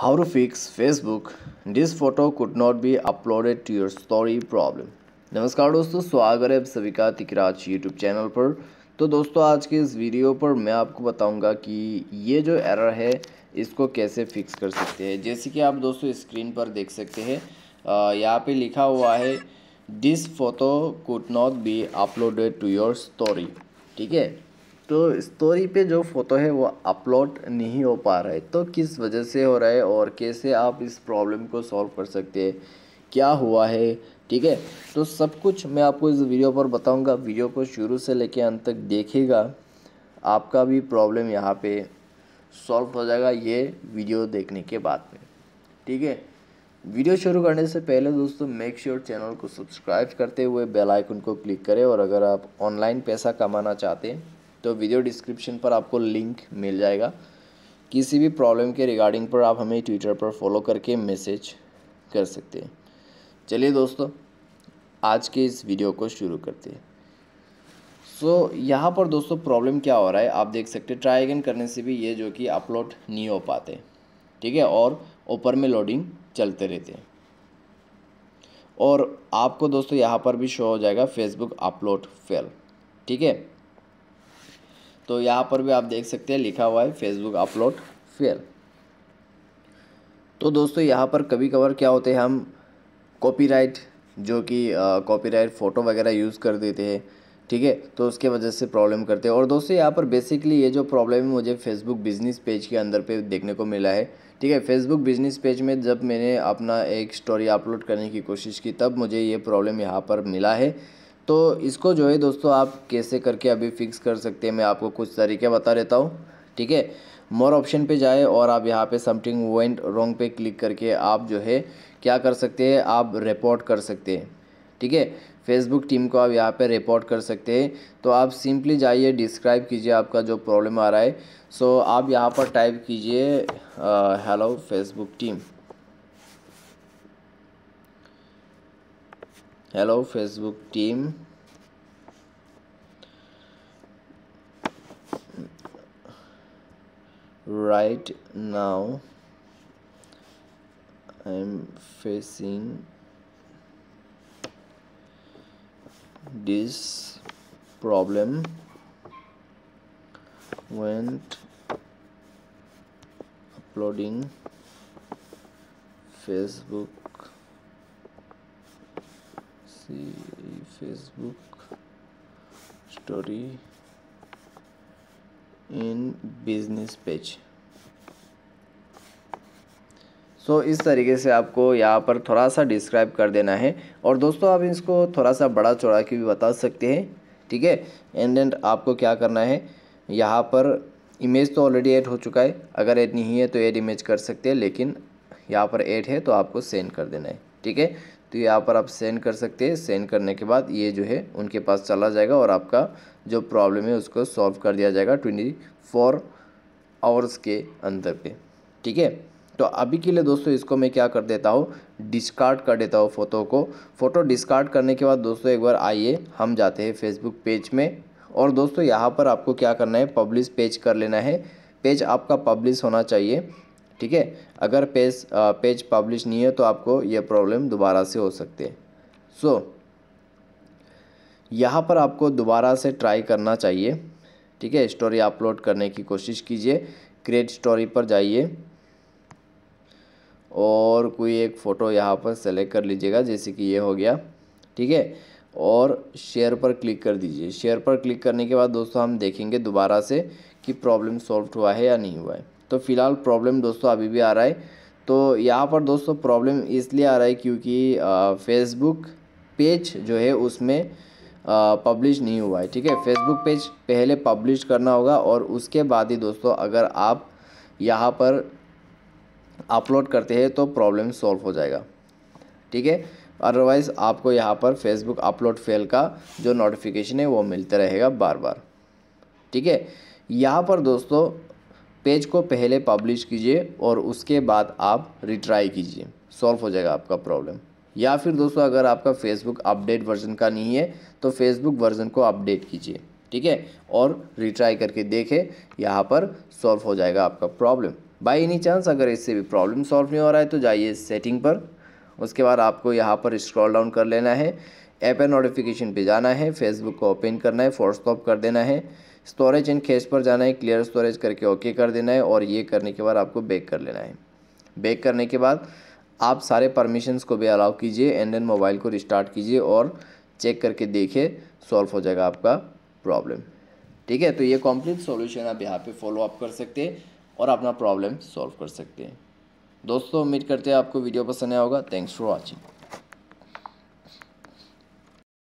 How to fix Facebook? This photo could not be uploaded to your story problem. नमस्कार दोस्तों स्वागत है सभी का तिकराज यूट्यूब चैनल पर तो दोस्तों आज के इस वीडियो पर मैं आपको बताऊंगा कि ये जो एरर है इसको कैसे फिक्स कर सकते हैं जैसे कि आप दोस्तों स्क्रीन पर देख सकते हैं यहाँ पे लिखा हुआ है this photo could not be uploaded to your story ठीक है तो स्टोरी पे जो फ़ोटो है वो अपलोड नहीं हो पा रहा है तो किस वजह से हो रहा है और कैसे आप इस प्रॉब्लम को सॉल्व कर सकते हैं क्या हुआ है ठीक है तो सब कुछ मैं आपको इस वीडियो पर बताऊंगा वीडियो को शुरू से लेके अंत तक देखेगा आपका भी प्रॉब्लम यहाँ पे सॉल्व हो जाएगा ये वीडियो देखने के बाद में ठीक है वीडियो शुरू करने से पहले दोस्तों मेक श्योर sure चैनल को सब्सक्राइब करते हुए बेल आइकन को क्लिक करें और अगर आप ऑनलाइन पैसा कमाना चाहते हैं तो वीडियो डिस्क्रिप्शन पर आपको लिंक मिल जाएगा किसी भी प्रॉब्लम के रिगार्डिंग पर आप हमें ट्विटर पर फॉलो करके मैसेज कर सकते हैं चलिए दोस्तों आज के इस वीडियो को शुरू करते हैं सो so, यहाँ पर दोस्तों प्रॉब्लम क्या हो रहा है आप देख सकते हैं ट्राई अगेन करने से भी ये जो कि अपलोड नहीं हो पाते ठीक है और ऊपर में लोडिंग चलते रहते हैं और आपको दोस्तों यहाँ पर भी शो हो जाएगा फेसबुक अपलोड फेल ठीक है तो यहाँ पर भी आप देख सकते हैं लिखा हुआ है फेसबुक अपलोड फेयर तो दोस्तों यहाँ पर कभी कभार क्या होते हैं हम कॉपीराइट जो कि कॉपीराइट फ़ोटो वगैरह यूज़ कर देते हैं ठीक है तो उसके वजह से प्रॉब्लम करते हैं और दोस्तों यहाँ पर बेसिकली ये जो प्रॉब्लम है मुझे फेसबुक बिज़नेस पेज के अंदर पे देखने को मिला है ठीक है फेसबुक बिज़नेस पेज में जब मैंने अपना एक स्टोरी अपलोड करने की कोशिश की तब मुझे ये प्रॉब्लम यहाँ पर मिला है तो इसको जो है दोस्तों आप कैसे करके अभी फ़िक्स कर सकते हैं मैं आपको कुछ तरीके बता देता हूँ ठीक है मोर ऑप्शन पे जाए और आप यहाँ पे समथिंग वेंट रॉन्ग पे क्लिक करके आप जो है क्या कर सकते हैं आप रिपोर्ट कर सकते हैं ठीक है फेसबुक टीम को आप यहाँ पे रिपोर्ट कर सकते हैं तो आप सिंपली जाइए डिस्क्राइब कीजिए आपका जो प्रॉब्लम आ रहा है सो आप यहाँ पर टाइप कीजिए hello Facebook team hello facebook team right now i'm facing this problem when uploading facebook see Facebook story in in business page so इस तरीके से आपको यहाँ पर थोड़ा सा डिस्क्राइब कर देना है और दोस्तों आप इसको थोड़ा सा बड़ा चौड़ा के भी बता सकते हैं ठीक है एंड एंड आपको क्या करना है यहाँ पर इमेज तो ऑलरेडी ऐड हो चुका है अगर ऐड नहीं है तो ऐड इमेज कर सकते हैं लेकिन यहाँ पर ऐड है तो आपको सेंड कर देना है ठीक है तो यहाँ पर आप सेंड कर सकते हैं सेंड करने के बाद ये जो है उनके पास चला जाएगा और आपका जो प्रॉब्लम है उसको सॉल्व कर दिया जाएगा ट्वेंटी फोर आवर्स के अंदर पे ठीक है तो अभी के लिए दोस्तों इसको मैं क्या कर देता हूँ डिस्कार्ड कर देता हूँ फ़ोटो को फ़ोटो डिस्कार्ड करने के बाद दोस्तों एक बार आइए हम जाते हैं फेसबुक पेज में और दोस्तों यहाँ पर आपको क्या करना है पब्लिश पेज कर लेना है पेज आपका पब्लिश होना चाहिए ठीक है अगर पेज पेज पब्लिश नहीं है तो आपको ये प्रॉब्लम दोबारा से हो सकती है सो so, यहाँ पर आपको दोबारा से ट्राई करना चाहिए ठीक है स्टोरी अपलोड करने की कोशिश कीजिए क्रिएट स्टोरी पर जाइए और कोई एक फ़ोटो यहाँ पर सेलेक्ट कर लीजिएगा जैसे कि ये हो गया ठीक है और शेयर पर क्लिक कर दीजिए शेयर पर क्लिक करने के बाद दोस्तों हम देखेंगे दोबारा से कि प्रॉब्लम सॉल्व हुआ है या नहीं हुआ है तो फ़िलहाल प्रॉब्लम दोस्तों अभी भी आ रहा है तो यहाँ पर दोस्तों प्रॉब्लम इसलिए आ रहा है क्योंकि फेसबुक पेज जो है उसमें पब्लिश नहीं हुआ है ठीक है फेसबुक पेज पहले पब्लिश करना होगा और उसके बाद ही दोस्तों अगर आप यहाँ पर अपलोड करते हैं तो प्रॉब्लम सॉल्व हो जाएगा ठीक है अदरवाइज़ आपको यहाँ पर फेसबुक अपलोड फेल का जो नोटिफिकेशन है वो मिलता रहेगा बार बार ठीक है यहाँ पर दोस्तों पेज को पहले पब्लिश कीजिए और उसके बाद आप रिट्राई कीजिए सॉल्व हो जाएगा आपका प्रॉब्लम या फिर दोस्तों अगर आपका फेसबुक अपडेट वर्जन का नहीं है तो फेसबुक वर्जन को अपडेट कीजिए ठीक है और रिट्राई करके देखें यहाँ पर सॉल्व हो जाएगा आपका प्रॉब्लम बाई एनी चांस अगर इससे भी प्रॉब्लम सॉल्व नहीं हो रहा है तो जाइए सेटिंग पर उसके बाद आपको यहाँ पर स्क्रॉल डाउन कर लेना है ऐप नोटिफिकेशन पे जाना है फेसबुक को ओपन करना है फोर्स स्टॉप कर देना है स्टोरेज इन खेस पर जाना है क्लियर स्टोरेज करके ओके कर देना है और ये करने के बाद आपको बैक कर लेना है बैक करने के बाद आप सारे परमिशंस को भी अलाउ कीजिए एंड देन मोबाइल को रिस्टार्ट कीजिए और चेक करके देखिए सॉल्व हो जाएगा आपका प्रॉब्लम ठीक है तो ये कॉम्प्लीट सॉल्यूशन आप यहाँ पे फॉलो अप कर सकते हैं और अपना प्रॉब्लम सॉल्व कर सकते हैं दोस्तों उम्मीद करते हैं आपको वीडियो पसंद आया होगा थैंक्स फॉर वॉचिंग